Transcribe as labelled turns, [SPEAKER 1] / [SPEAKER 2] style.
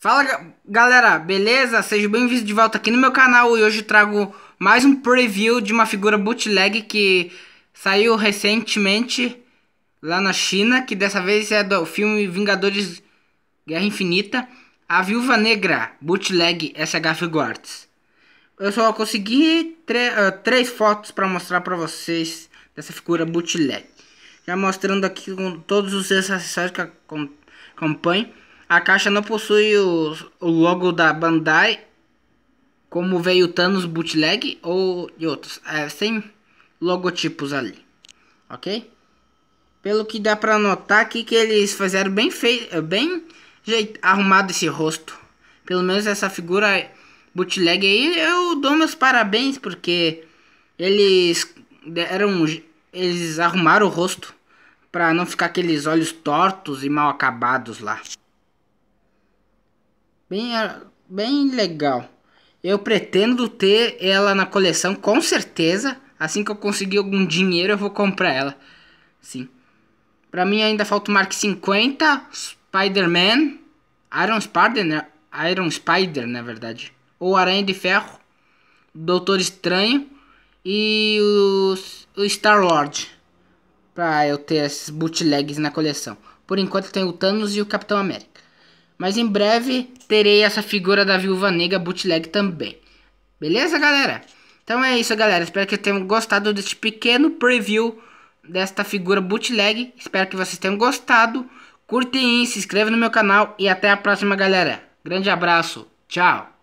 [SPEAKER 1] Fala galera, beleza? Sejam bem-vindos de volta aqui no meu canal e hoje trago mais um preview de uma figura bootleg que saiu recentemente lá na China, que dessa vez é do filme Vingadores Guerra Infinita, A Viúva Negra, bootleg SH Figuarts. Eu só consegui uh, três fotos para mostrar para vocês dessa figura bootleg. Já mostrando aqui com todos os acessórios que acompanham. A caixa não possui o, o logo da Bandai, como veio o Thanos Bootleg ou de outros, é, sem logotipos ali, ok? Pelo que dá pra notar aqui que eles fizeram bem feito, eh, bem jeito, arrumado esse rosto. Pelo menos essa figura bootleg aí, eu dou meus parabéns porque eles deram, eles arrumaram o rosto para não ficar aqueles olhos tortos e mal acabados lá. Bem, ah, bem legal. Eu pretendo ter ela na coleção, com certeza. Assim que eu conseguir algum dinheiro, eu vou comprar ela. Sim. Pra mim ainda falta o Mark 50, Spider-Man, Iron Spider, né? Iron Spider, na verdade. Ou Aranha de Ferro, Doutor Estranho e o, o Star Lord. Pra eu ter esses bootlegs na coleção. Por enquanto tem o Thanos e o Capitão América. Mas em breve terei essa figura da Viúva Negra bootleg também. Beleza, galera? Então é isso, galera. Espero que tenham gostado deste pequeno preview desta figura bootleg. Espero que vocês tenham gostado. Curtem, se inscrevam no meu canal e até a próxima, galera. Grande abraço. Tchau.